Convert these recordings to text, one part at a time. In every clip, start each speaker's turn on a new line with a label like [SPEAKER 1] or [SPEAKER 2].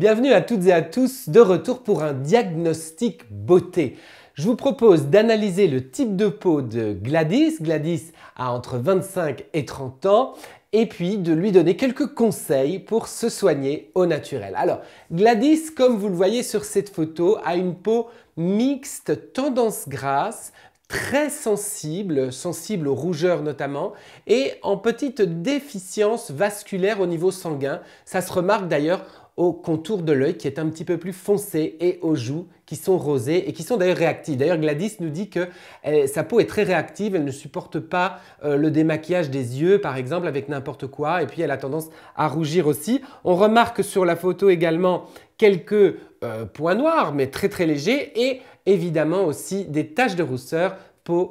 [SPEAKER 1] Bienvenue à toutes et à tous de retour pour un diagnostic beauté. Je vous propose d'analyser le type de peau de Gladys. Gladys a entre 25 et 30 ans et puis de lui donner quelques conseils pour se soigner au naturel. Alors, Gladys, comme vous le voyez sur cette photo, a une peau mixte, tendance grasse, très sensible, sensible aux rougeurs notamment, et en petite déficience vasculaire au niveau sanguin. Ça se remarque d'ailleurs au contour de l'œil qui est un petit peu plus foncé et aux joues qui sont rosées et qui sont d'ailleurs réactives. D'ailleurs, Gladys nous dit que eh, sa peau est très réactive, elle ne supporte pas euh, le démaquillage des yeux, par exemple, avec n'importe quoi, et puis elle a tendance à rougir aussi. On remarque sur la photo également quelques euh, points noirs, mais très très légers, et évidemment aussi des taches de rousseur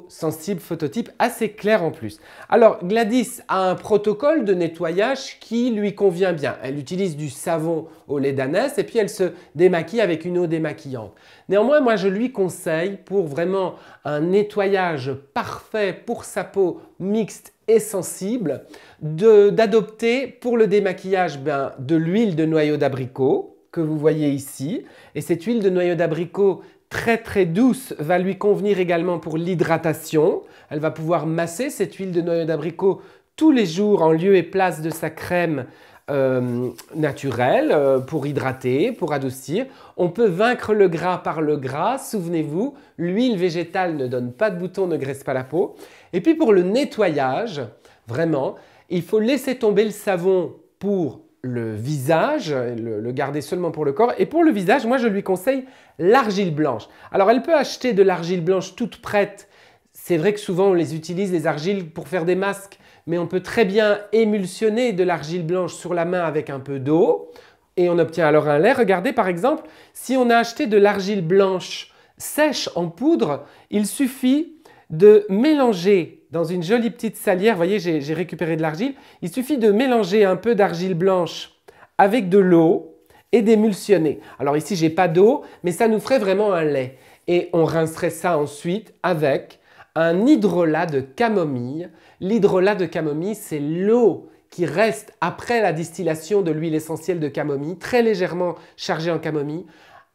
[SPEAKER 1] sensible phototype assez clair en plus. Alors Gladys a un protocole de nettoyage qui lui convient bien. Elle utilise du savon au lait d'anès et puis elle se démaquille avec une eau démaquillante. Néanmoins, moi je lui conseille pour vraiment un nettoyage parfait pour sa peau mixte et sensible d'adopter pour le démaquillage ben, de l'huile de noyau d'abricot que vous voyez ici. Et cette huile de noyau d'abricot, très très douce va lui convenir également pour l'hydratation. Elle va pouvoir masser cette huile de noyau d'abricot tous les jours en lieu et place de sa crème euh, naturelle euh, pour hydrater, pour adoucir. On peut vaincre le gras par le gras. Souvenez-vous, l'huile végétale ne donne pas de boutons, ne graisse pas la peau. Et puis pour le nettoyage, vraiment, il faut laisser tomber le savon pour le visage, le, garder seulement pour le corps. Et pour le visage, moi je lui conseille l'argile blanche. Alors elle peut acheter de l'argile blanche toute prête. C'est vrai que souvent on les utilise, les argiles, pour faire des masques, mais on peut très bien émulsionner de l'argile blanche sur la main avec un peu d'eau et on obtient alors un lait. Regardez par exemple, si on a acheté de l'argile blanche sèche en poudre, il suffit de mélanger dans une jolie petite salière. Vous voyez, j'ai récupéré de l'argile. Il suffit de mélanger un peu d'argile blanche avec de l'eau et d'émulsionner. Alors ici, j'ai pas d'eau, mais ça nous ferait vraiment un lait. Et on rincerait ça ensuite avec un hydrolat de camomille. L'hydrolat de camomille, c'est l'eau qui reste après la distillation de l'huile essentielle de camomille, très légèrement chargée en camomille,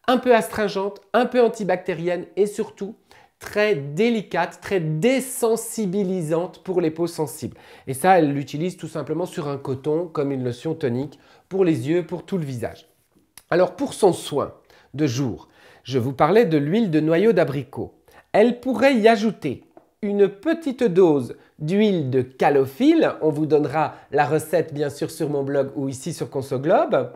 [SPEAKER 1] un peu astringente, un peu antibactérienne et surtout très délicate, très désensibilisante pour les peaux sensibles. Et ça, elle l'utilise tout simplement sur un coton comme une lotion tonique pour les yeux, pour tout le visage. Alors pour son soin de jour, je vous parlais de l'huile de noyau d'abricot. Elle pourrait y ajouter une petite dose d'huile de calophylle. On vous donnera la recette bien sûr sur mon blog ou ici sur Consoglobe.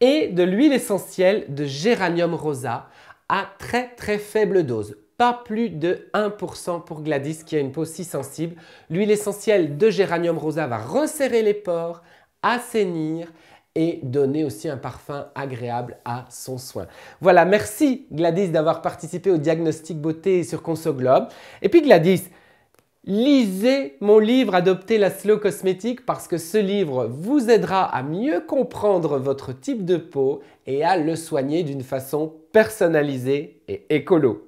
[SPEAKER 1] Et de l'huile essentielle de géranium rosa à très très faible dose, pas plus de 1% pour Gladys qui a une peau si sensible. L'huile essentielle de géranium rosa va resserrer les pores, assainir et donner aussi un parfum agréable à son soin. Voilà, merci Gladys d'avoir participé au diagnostic beauté sur Consoglobe. Et puis Gladys, lisez mon livre Adopter la slow cosmétique parce que ce livre vous aidera à mieux comprendre votre type de peau et à le soigner d'une façon personnalisée et écolo.